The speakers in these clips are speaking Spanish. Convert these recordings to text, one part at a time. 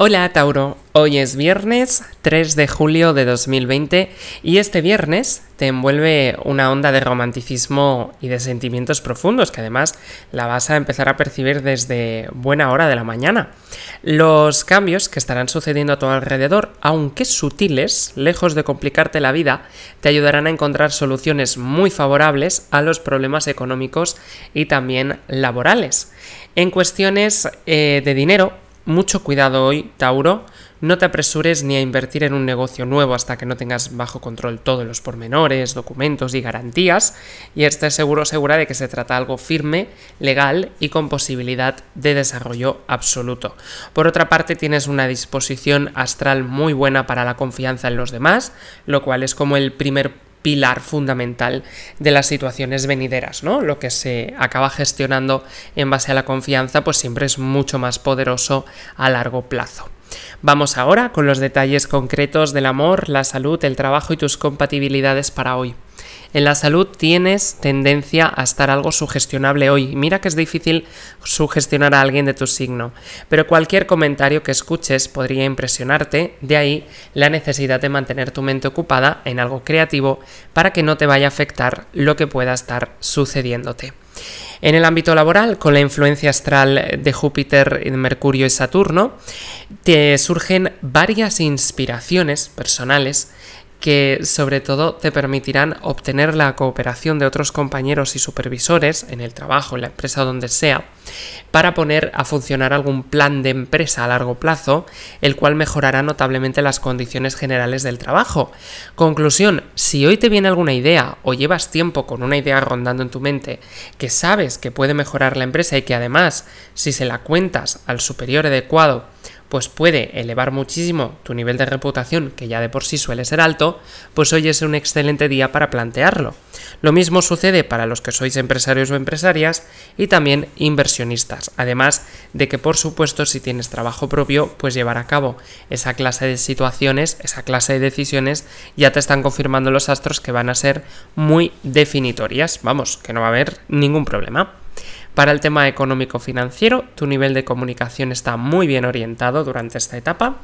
Hola Tauro, hoy es viernes 3 de julio de 2020 y este viernes te envuelve una onda de romanticismo y de sentimientos profundos que además la vas a empezar a percibir desde buena hora de la mañana. Los cambios que estarán sucediendo a tu alrededor, aunque sutiles, lejos de complicarte la vida, te ayudarán a encontrar soluciones muy favorables a los problemas económicos y también laborales. En cuestiones eh, de dinero, mucho cuidado hoy, Tauro. No te apresures ni a invertir en un negocio nuevo hasta que no tengas bajo control todos los pormenores, documentos y garantías, y estés seguro segura de que se trata algo firme, legal y con posibilidad de desarrollo absoluto. Por otra parte, tienes una disposición astral muy buena para la confianza en los demás, lo cual es como el primer pilar fundamental de las situaciones venideras, ¿no? Lo que se acaba gestionando en base a la confianza, pues siempre es mucho más poderoso a largo plazo. Vamos ahora con los detalles concretos del amor, la salud, el trabajo y tus compatibilidades para hoy. En la salud tienes tendencia a estar algo sugestionable hoy. Mira que es difícil sugestionar a alguien de tu signo, pero cualquier comentario que escuches podría impresionarte, de ahí la necesidad de mantener tu mente ocupada en algo creativo para que no te vaya a afectar lo que pueda estar sucediéndote. En el ámbito laboral, con la influencia astral de Júpiter, Mercurio y Saturno, te surgen varias inspiraciones personales que sobre todo te permitirán obtener la cooperación de otros compañeros y supervisores en el trabajo, en la empresa donde sea, para poner a funcionar algún plan de empresa a largo plazo, el cual mejorará notablemente las condiciones generales del trabajo. Conclusión, si hoy te viene alguna idea o llevas tiempo con una idea rondando en tu mente que sabes que puede mejorar la empresa y que además, si se la cuentas al superior adecuado, pues puede elevar muchísimo tu nivel de reputación, que ya de por sí suele ser alto, pues hoy es un excelente día para plantearlo. Lo mismo sucede para los que sois empresarios o empresarias y también inversionistas, además de que por supuesto si tienes trabajo propio, pues llevar a cabo esa clase de situaciones, esa clase de decisiones, ya te están confirmando los astros que van a ser muy definitorias, vamos, que no va a haber ningún problema. Para el tema económico-financiero, tu nivel de comunicación está muy bien orientado durante esta etapa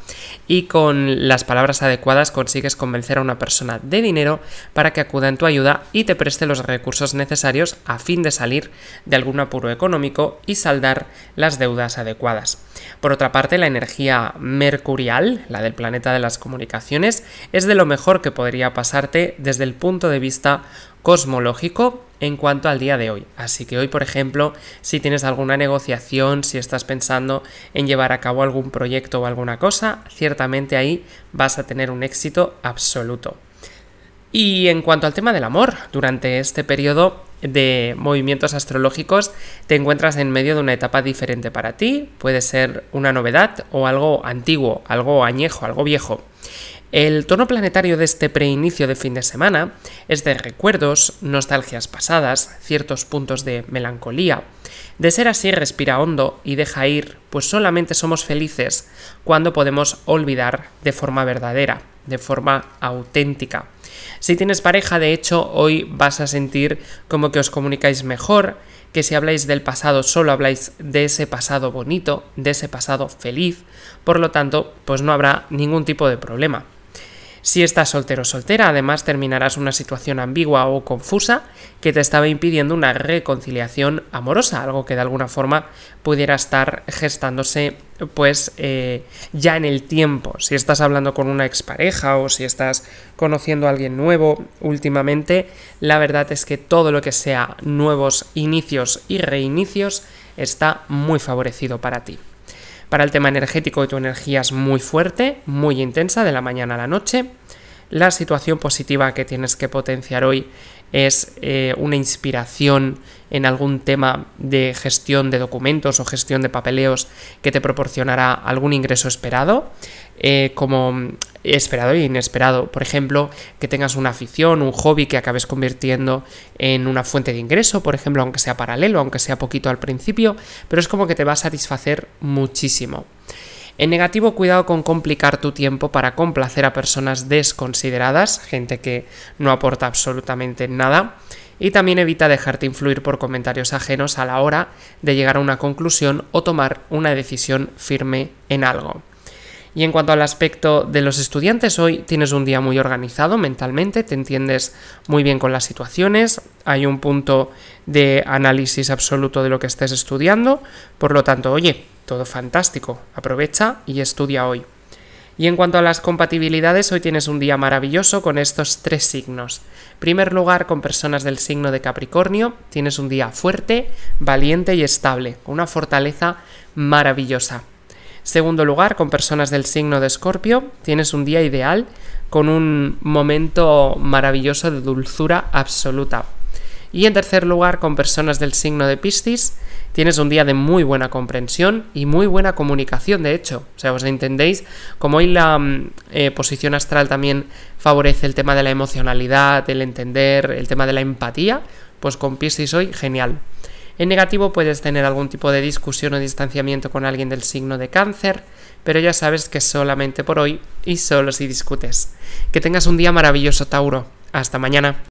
y con las palabras adecuadas consigues convencer a una persona de dinero para que acuda en tu ayuda y te preste los recursos necesarios a fin de salir de algún apuro económico y saldar las deudas adecuadas. Por otra parte, la energía mercurial, la del planeta de las comunicaciones, es de lo mejor que podría pasarte desde el punto de vista cosmológico en cuanto al día de hoy. Así que hoy, por ejemplo, si tienes alguna negociación, si estás pensando en llevar a cabo algún proyecto o alguna cosa, ciertamente ahí vas a tener un éxito absoluto. Y en cuanto al tema del amor, durante este periodo de movimientos astrológicos te encuentras en medio de una etapa diferente para ti, puede ser una novedad o algo antiguo, algo añejo, algo viejo. El tono planetario de este preinicio de fin de semana es de recuerdos, nostalgias pasadas, ciertos puntos de melancolía. De ser así, respira hondo y deja ir, pues solamente somos felices cuando podemos olvidar de forma verdadera, de forma auténtica. Si tienes pareja, de hecho, hoy vas a sentir como que os comunicáis mejor, que si habláis del pasado solo habláis de ese pasado bonito, de ese pasado feliz, por lo tanto, pues no habrá ningún tipo de problema. Si estás soltero o soltera, además terminarás una situación ambigua o confusa que te estaba impidiendo una reconciliación amorosa, algo que de alguna forma pudiera estar gestándose pues eh, ya en el tiempo. Si estás hablando con una expareja o si estás conociendo a alguien nuevo últimamente, la verdad es que todo lo que sea nuevos inicios y reinicios está muy favorecido para ti. Para el tema energético, tu energía es muy fuerte, muy intensa, de la mañana a la noche. La situación positiva que tienes que potenciar hoy es eh, una inspiración en algún tema de gestión de documentos o gestión de papeleos que te proporcionará algún ingreso esperado, eh, como esperado e inesperado. Por ejemplo, que tengas una afición, un hobby que acabes convirtiendo en una fuente de ingreso, por ejemplo, aunque sea paralelo, aunque sea poquito al principio, pero es como que te va a satisfacer muchísimo. En negativo, cuidado con complicar tu tiempo para complacer a personas desconsideradas, gente que no aporta absolutamente nada. Y también evita dejarte influir por comentarios ajenos a la hora de llegar a una conclusión o tomar una decisión firme en algo. Y en cuanto al aspecto de los estudiantes, hoy tienes un día muy organizado mentalmente, te entiendes muy bien con las situaciones, hay un punto de análisis absoluto de lo que estés estudiando, por lo tanto, oye, todo fantástico. Aprovecha y estudia hoy. Y en cuanto a las compatibilidades, hoy tienes un día maravilloso con estos tres signos. primer lugar, con personas del signo de Capricornio, tienes un día fuerte, valiente y estable, con una fortaleza maravillosa. Segundo lugar, con personas del signo de Escorpio, tienes un día ideal con un momento maravilloso de dulzura absoluta. Y en tercer lugar, con personas del signo de Piscis, tienes un día de muy buena comprensión y muy buena comunicación, de hecho. O sea, os entendéis, como hoy la mm, eh, posición astral también favorece el tema de la emocionalidad, el entender, el tema de la empatía, pues con Piscis hoy, genial. En negativo puedes tener algún tipo de discusión o distanciamiento con alguien del signo de cáncer, pero ya sabes que solamente por hoy y solo si discutes. Que tengas un día maravilloso, Tauro. Hasta mañana.